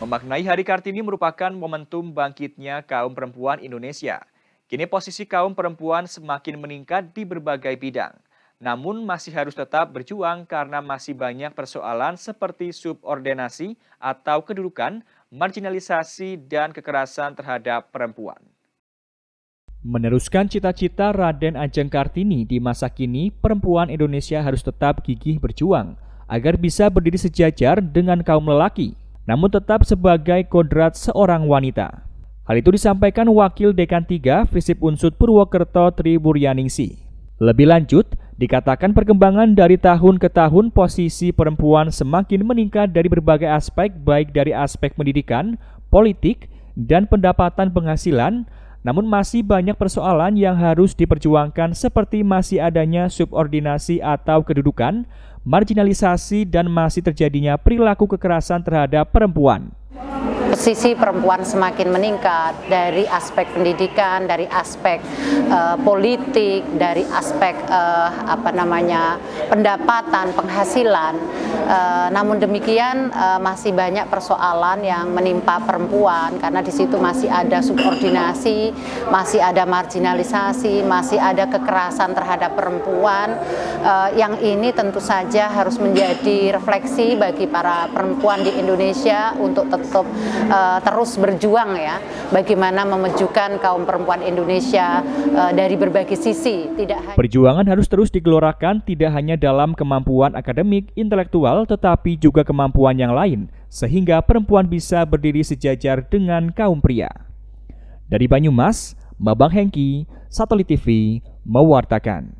Memaknai Hari Kartini merupakan momentum bangkitnya kaum perempuan Indonesia. Kini posisi kaum perempuan semakin meningkat di berbagai bidang, namun masih harus tetap berjuang karena masih banyak persoalan seperti subordinasi atau kedudukan, marginalisasi, dan kekerasan terhadap perempuan. Meneruskan cita-cita Raden Ajeng Kartini di masa kini, perempuan Indonesia harus tetap gigih berjuang agar bisa berdiri sejajar dengan kaum lelaki namun tetap sebagai kodrat seorang wanita. Hal itu disampaikan Wakil Dekan 3 Visip Unsud Purwokerto Tri Buryaningsi. Lebih lanjut, dikatakan perkembangan dari tahun ke tahun posisi perempuan semakin meningkat dari berbagai aspek baik dari aspek pendidikan, politik, dan pendapatan penghasilan, namun masih banyak persoalan yang harus diperjuangkan seperti masih adanya subordinasi atau kedudukan, marginalisasi dan masih terjadinya perilaku kekerasan terhadap perempuan. Sisi perempuan semakin meningkat dari aspek pendidikan, dari aspek uh, politik, dari aspek uh, apa namanya pendapatan, penghasilan. Uh, namun demikian uh, masih banyak persoalan yang menimpa perempuan karena di situ masih ada subordinasi, masih ada marginalisasi, masih ada kekerasan terhadap perempuan uh, yang ini tentu saja harus menjadi refleksi bagi para perempuan di Indonesia untuk tetap uh, terus berjuang ya bagaimana memajukan kaum perempuan Indonesia uh, dari berbagai sisi tidak Perjuangan harus terus digelorakan tidak hanya dalam kemampuan akademik, intelektual tetapi juga kemampuan yang lain sehingga perempuan bisa berdiri sejajar dengan kaum pria. Dari Banyumas, Mabang Hengki, Satelit TV mewartakan.